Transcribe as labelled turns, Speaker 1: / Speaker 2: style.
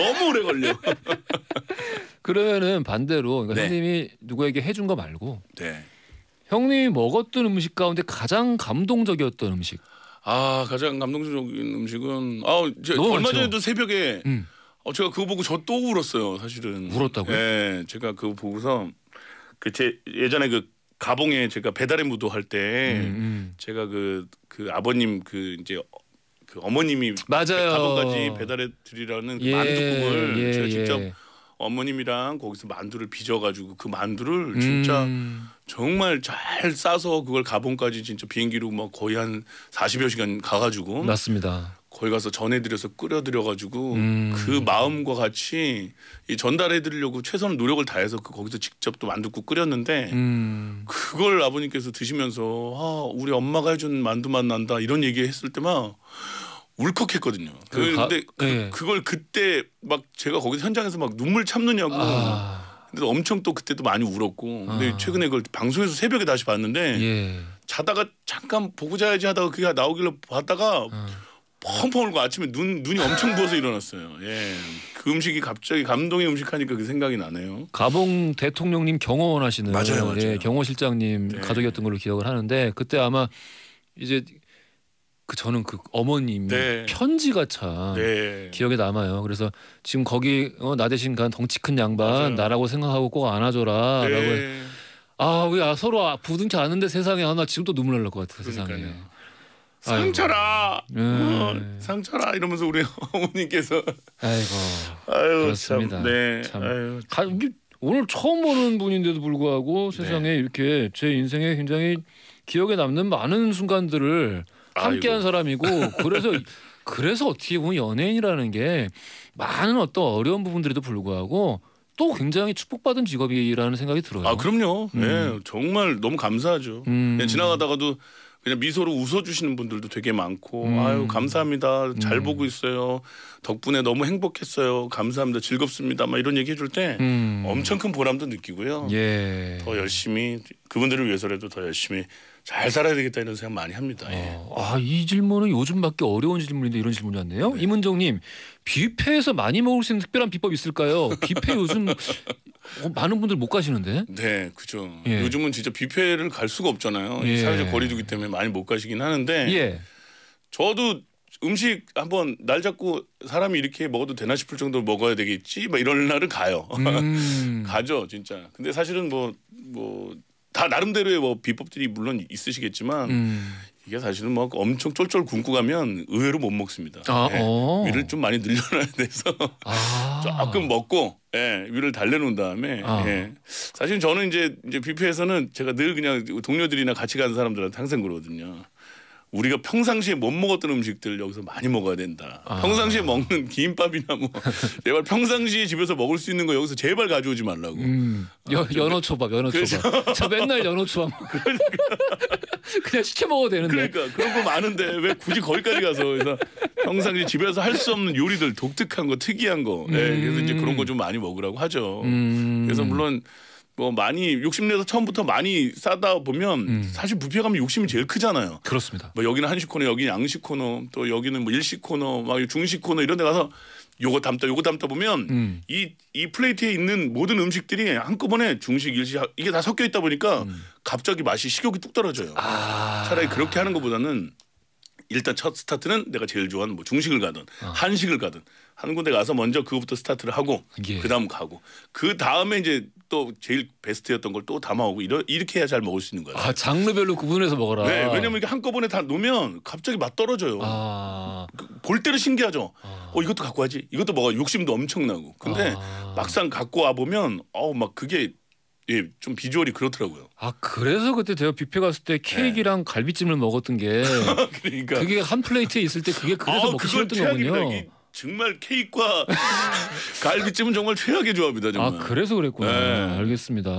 Speaker 1: 너무 오래 걸려. 그러면은 반대로 그러니까 네. 형님이 누구에게 해준 거 말고 네. 형님이 먹었던 음식 가운데 가장 감동적이었던 음식. 아
Speaker 2: 가장 감동적인
Speaker 1: 음식은 아 얼마 많죠. 전에도
Speaker 2: 새벽에 음. 어, 제가 그거 보고 저 또 울었어요 사실은. 울었다고요? 예, 제가 그거 보고서 그제 예전에 그 가봉에 제가 배달의 무도 할때 음, 음. 제가 그그 그 아버님 그 이제 그 어머님이 맞아요. 가방까지 배달해 드리라는 그 예, 그 만두국을 예, 제가 직접 예. 어머님이랑 거기서 만두를 빚어가지고 그 만두를 진짜 음. 정말 잘 싸서 그걸 가본까지 진짜 비행기로 막 뭐 거의 한 40여 시간 가가지고
Speaker 1: 맞습니다.
Speaker 2: 거기 가서 전해드려서 끓여드려가지고 음. 그 마음과 같이 이 전달해드리려고 최선의 노력을 다해서 그 거기서 직접 또 만둣국 끓였는데 음. 그걸 아버님께서 드시면서 아 우리 엄마가 해준 만두맛 난다 이런 얘기했을 때만 울컥했거든요. 그, 그 근데 가, 네. 그, 예. 걸 그때 막 제가 거기서 현장에서 막 눈물 참느냐고. 아. 근데 엄청 또 그때도 많이 울었고. 근데 아. 최근에 그걸 방송에서 새벽에 다시 봤는데 예. 자다가 잠깐 보고 자야지 하다가 그게 나오길래 봤다가 아. 펑펑 울고 아침에 눈 눈이 엄청 부어서 일어났어요. 예. 그 음식이 갑자기 감동의 음식 하니까 그 생각이 나네요.
Speaker 1: 가봉 대통령님 경호원 하시는 맞아요, 맞아요. 예, 경호실장님 네. 가족이었던 걸로 기억을 하는데 그때 아마 이제 그 저는 그 어머님 네. 편지가 참 네. 기억에 남아요. 그래서 지금 거기 어, 나 대신 간 덩치 큰 양반 맞아요. 나라고 생각하고 꼭 안아줘라라고. 네. 아왜 아, 서로 아, 부둥켜 아는데 세상에 하나 아, 지금도 눈물 날 것 같아 그러니까요. 세상에.
Speaker 2: 상처라 네. 어,
Speaker 1: 상처라 이러면서 우리 어머님께서 아이고
Speaker 2: 아유 그렇습니다. 참, 네. 참.
Speaker 1: 아유. 가, 오늘 처음 보는 분인데도 불구하고 세상에 네. 이렇게 제 인생에 굉장히 기억에 남는 많은 순간들을 함께한 사람이고 그래서 그래서 어떻게 보면 연예인이라는 게 많은 어떤 어려운 부분들에도 불구하고 또 굉장히 축복받은 직업이라는 생각이 들어요. 아 그럼요. 예, 음. 네, 정말 너무 감사하죠. 음. 예, 지나가다가도 그냥 미소로 웃어주시는 분들도
Speaker 2: 되게 많고 음. 아유 감사합니다 잘 음. 보고 있어요 덕분에 너무 행복했어요 감사합니다 즐겁습니다 막 이런 얘기 해줄 때 음. 엄청 큰 보람도 느끼고요 예. 더 열심히 그분들을 위해서라도 더 열심히 잘 살아야 되겠다 이런 생각 많이 합니다.
Speaker 1: 예. 어, 아, 이 질문은 요즘 밖에 어려운 질문인데 이런 질문이 었네요 네. 임은정님 뷔페에서 많이 먹을 수 있는 특별한 비법 있을까요? 뷔페 요즘 어, 많은 분들 못 가시는데. 네, 그죠.
Speaker 2: 예. 요즘은 진짜 뷔페를 갈 수가 없잖아요. 예. 사회적 거리두기 때문에 많이 못 가시긴 하는데. 예. 저도 음식 한번 날 잡고 사람이 이렇게 먹어도 되나 싶을 정도로 먹어야 되겠지. 막 이런 날은 가요.
Speaker 1: 음.
Speaker 2: 가죠, 진짜. 근데 사실은 뭐 뭐. 다 나름대로의 뭐 비법들이 물론 있으시겠지만 음. 이게 사실은 막 뭐 엄청 쫄쫄 굶고 가면 의외로 못 먹습니다. 아, 예. 어. 위를 좀 많이 늘려놔야 돼서 아. 조금 먹고 예, 위를 달래놓은 다음에 아. 예. 사실 저는 이제 이제 뷔페에서는 제가 늘 그냥 동료들이나 같이 가는 사람들한테 항상 그러거든요. 우리가 평상시에 못 먹었던 음식들 여기서 많이 먹어야 된다. 아. 평상시에 먹는 김밥이나 뭐 제발 평상시에 집에서 먹을 수 있는 거 여기서 제발 가져오지 말라고. 음. 여, 아, 연어 초밥, 연어 초밥. 그렇죠. 저 맨날 연어 초밥. 그러니까. 그냥 시켜 먹어도 되는데. 그러니까 그런 거 많은데 왜 굳이 거기까지 가서 그래서 평상시 집에서 할 수 없는 요리들 독특한 거, 특이한 거. 음. 네, 그래서 이제 음. 그런 거 좀 많이 먹으라고 하죠. 음. 그래서 물론 뭐 많이 욕심 내서 처음부터 많이 싸다 보면 음. 사실 부피에 가 욕심이 제일 크잖아요. 그렇습니다. 뭐 여기는 한식 코너, 여기는 양식 코너, 또 여기는 뭐 일식 코너, 막 중식 코너 이런 데 가서 요거 담다 요거 담다 보면 이이 음. 이 플레이트에 있는 모든 음식들이 한꺼번에 중식 일식 이게 다 섞여 있다 보니까 음. 갑자기 맛이 식욕이 뚝 떨어져요. 아. 차라리 그렇게 하는 것보다는 일단 첫 스타트는 내가 제일 좋아하는 뭐 중식을 가든 아. 한식을 가든 한 군데 가서 먼저 그것부터 스타트를 하고 예. 그다음 가고 그 다음에 이제 또 제일 베스트였던 걸 또 담아오고 이러, 이렇게 해야 잘 먹을 수 있는 거예요. 아 장르별로 구분해서 그 먹어라. 네, 왜냐면 이게 한꺼번에 다 놓으면 갑자기 맛 떨어져요. 아. 그 볼 때로 신기하죠. 아. 어 이것도 갖고 와지, 이것도 먹어. 욕심도 엄청나고. 근데 아. 막상 갖고 와 보면 어 막 그게 예, 좀 비주얼이
Speaker 1: 그렇더라고요. 아 그래서 그때 제가 뷔페 갔을 때 케이크랑 네. 갈비찜을 먹었던 게 그러니까 그게 한 플레이트에 있을 때 그게 그래서 아, 먹기 싫었던 거군요.
Speaker 2: 정말 케이크와 갈비찜은 정말 최악의 조합이다 정말. 아
Speaker 1: 그래서 그랬구나. 네. 알겠습니다.